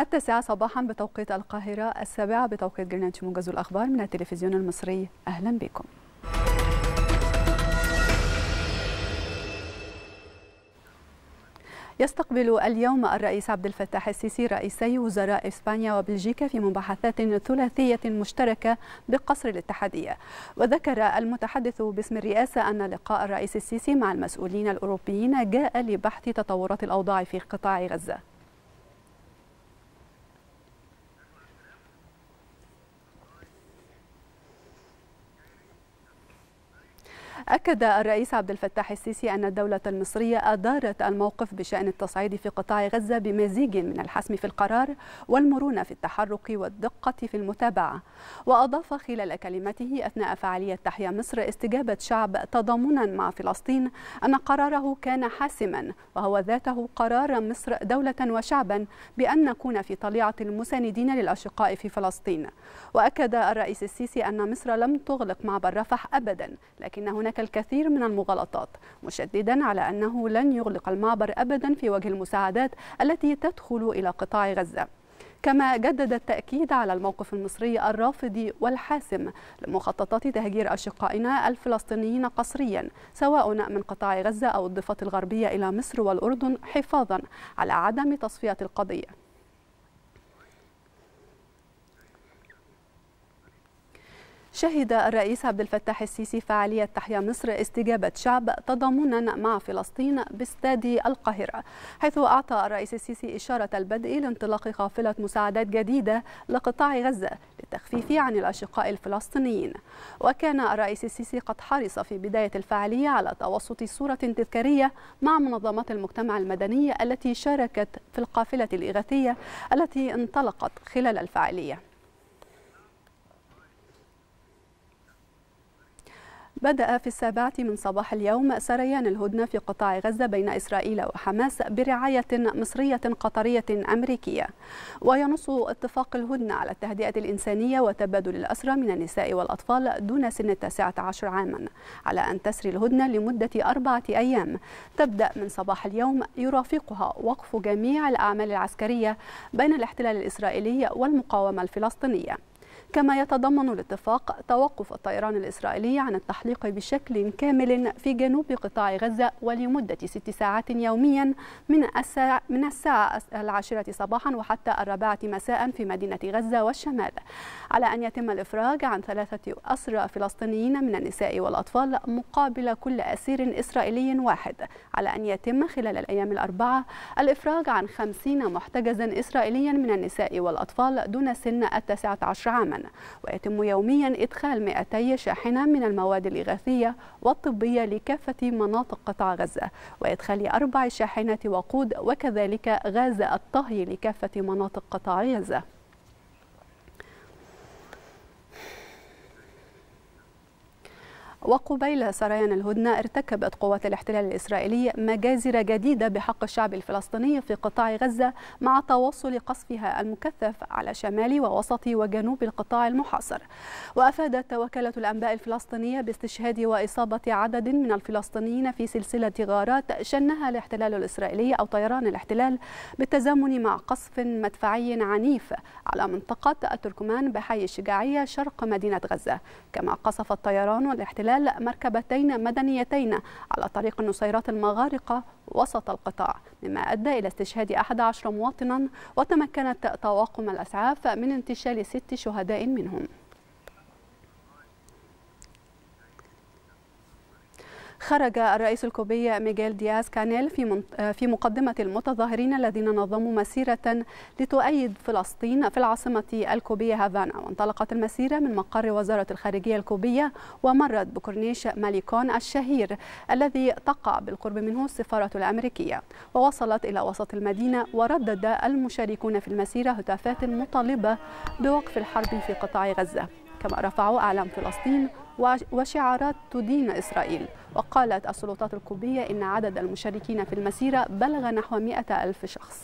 التاسعة صباحا بتوقيت القاهرة السابعة بتوقيت جرينتش موجز الأخبار من التلفزيون المصري أهلا بكم يستقبل اليوم الرئيس عبد الفتاح السيسي رئيسي وزراء إسبانيا وبلجيكا في مباحثات ثلاثية مشتركة بقصر الاتحادية وذكر المتحدث باسم الرئاسة أن لقاء الرئيس السيسي مع المسؤولين الأوروبيين جاء لبحث تطورات الأوضاع في قطاع غزة أكد الرئيس عبد الفتاح السيسي أن الدولة المصرية أدارت الموقف بشأن التصعيد في قطاع غزة بمزيج من الحسم في القرار والمرونة في التحرك والدقة في المتابعة وأضاف خلال كلمته أثناء فعالية تحيا مصر استجابة شعب تضامنا مع فلسطين أن قراره كان حاسما وهو ذاته قرار مصر دولة وشعبا بأن نكون في طليعة المساندين للأشقاء في فلسطين وأكد الرئيس السيسي أن مصر لم تغلق معبر رفح أبدا لكن هناك الكثير من المغالطات مشددا على أنه لن يغلق المعبر أبدا في وجه المساعدات التي تدخل إلى قطاع غزة كما جدد التأكيد على الموقف المصري الرافض والحاسم لمخططات تهجير أشقائنا الفلسطينيين قسريا سواء من قطاع غزة أو الضفة الغربية إلى مصر والأردن حفاظا على عدم تصفية القضية شهد الرئيس عبد الفتاح السيسي فعالية تحيا مصر استجابة شعب تضامنا مع فلسطين باستاد القاهرة حيث أعطى الرئيس السيسي إشارة البدء لانطلاق قافلة مساعدات جديدة لقطاع غزة للتخفيف عن الأشقاء الفلسطينيين وكان الرئيس السيسي قد حرص في بداية الفعالية على توسط صورة تذكارية مع منظمات المجتمع المدني التي شاركت في القافلة الإغاثية التي انطلقت خلال الفعالية بدأ في السابعة من صباح اليوم سريان الهدنة في قطاع غزة بين إسرائيل وحماس برعاية مصرية قطرية أمريكية وينص اتفاق الهدنة على التهدئة الإنسانية وتبادل الأسرى من النساء والأطفال دون سن التاسعة عشر عاما على أن تسري الهدنة لمدة أربعة أيام تبدأ من صباح اليوم يرافقها وقف جميع الأعمال العسكرية بين الاحتلال الإسرائيلي والمقاومة الفلسطينية كما يتضمن الاتفاق توقف الطيران الإسرائيلي عن التحليق بشكل كامل في جنوب قطاع غزة ولمدة ست ساعات يوميا من من الساعة العاشرة صباحا وحتى الرابعة مساء في مدينة غزة والشمال على أن يتم الإفراج عن ثلاثة أسرى فلسطينيين من النساء والأطفال مقابل كل أسير إسرائيلي واحد على أن يتم خلال الأيام الأربعة الإفراج عن خمسين محتجزا إسرائيليا من النساء والأطفال دون سن التاسعة عشر عاما شاحن ويتم يوميا إدخال 200 شاحنة من المواد الإغاثية والطبية لكافة مناطق قطاع غزة وإدخال أربع شاحنات وقود وكذلك غاز الطهي لكافة مناطق قطاع غزة وقبيل سريان الهدنة ارتكبت قوات الاحتلال الإسرائيلي مجازر جديدة بحق الشعب الفلسطيني في قطاع غزة مع توصل قصفها المكثف على شمال ووسط وجنوب القطاع المحاصر وأفادت وكالة الأنباء الفلسطينية باستشهاد وإصابة عدد من الفلسطينيين في سلسلة غارات شنها الاحتلال الإسرائيلي أو طيران الاحتلال بالتزامن مع قصف مدفعي عنيف على منطقة التركمان بحي الشجاعية شرق مدينة غزة كما قصف الطيران والاحتلال خلال مركبتين مدنيتين على طريق النصيرات المغارقة وسط القطاع مما أدى إلى استشهاد 11 مواطنا وتمكنت طواقم الأسعاف من انتشال ست شهداء منهم خرج الرئيس الكوبي ميغيل دياز كانيل في في مقدمة المتظاهرين الذين نظموا مسيرة لتؤيد فلسطين في العاصمة الكوبية هافانا وانطلقت المسيرة من مقر وزارة الخارجية الكوبية ومرت بكورنيش ماليكون الشهير الذي تقع بالقرب منه السفارة الأمريكية ووصلت إلى وسط المدينة وردد المشاركون في المسيرة هتافات مطالبة بوقف الحرب في قطاع غزة كما رفعوا أعلام فلسطين وشعارات تدين إسرائيل وقالت السلطات الكوبية إن عدد المشاركين في المسيرة بلغ نحو 100 ألف شخص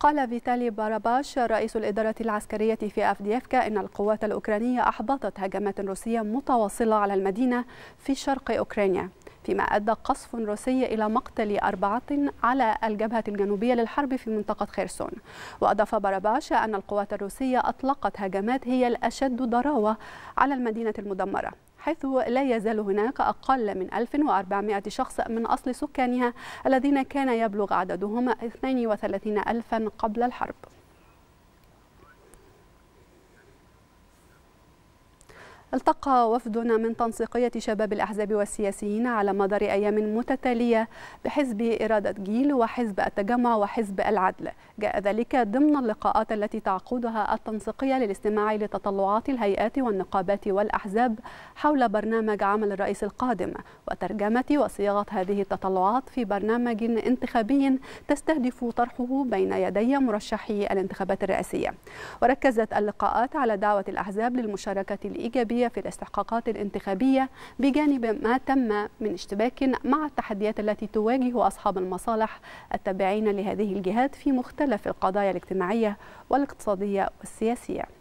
قال فيتالي باراباش رئيس الإدارة العسكرية في أفديفكا إن القوات الأوكرانية أحبطت هجمات روسية متواصلة على المدينة في شرق أوكرانيا فيما أدى قصف روسي إلى مقتل أربعة على الجبهة الجنوبية للحرب في منطقة خيرسون وأضاف برباشا أن القوات الروسية أطلقت هجمات هي الأشد ضراوة على المدينة المدمرة حيث لا يزال هناك أقل من 1400 شخص من أصل سكانها الذين كان يبلغ عددهم 32 ألفا قبل الحرب التقى وفدنا من تنسيقية شباب الأحزاب والسياسيين على مدار أيام متتالية بحزب إرادة جيل وحزب التجمع وحزب العدل جاء ذلك ضمن اللقاءات التي تعقدها التنسيقية للاستماع لتطلعات الهيئات والنقابات والأحزاب حول برنامج عمل الرئيس القادم وترجمة وصياغة هذه التطلعات في برنامج انتخابي تستهدف طرحه بين يدي مرشحي الانتخابات الرئاسية وركزت اللقاءات على دعوة الأحزاب للمشاركة الإيجابية الدولية في الاستحقاقات الانتخابية بجانب ما تم من اشتباك مع التحديات التي تواجه أصحاب المصالح التابعين لهذه الجهات في مختلف القضايا الاجتماعية والاقتصادية والسياسية